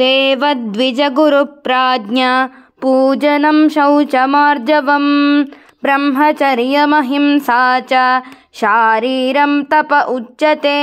देवद्विजगुरुप्राज्ञा पूजनं शौचमार्जवम् ब्रह्मचर्यमहिंसा च शारीरं तप उच्यते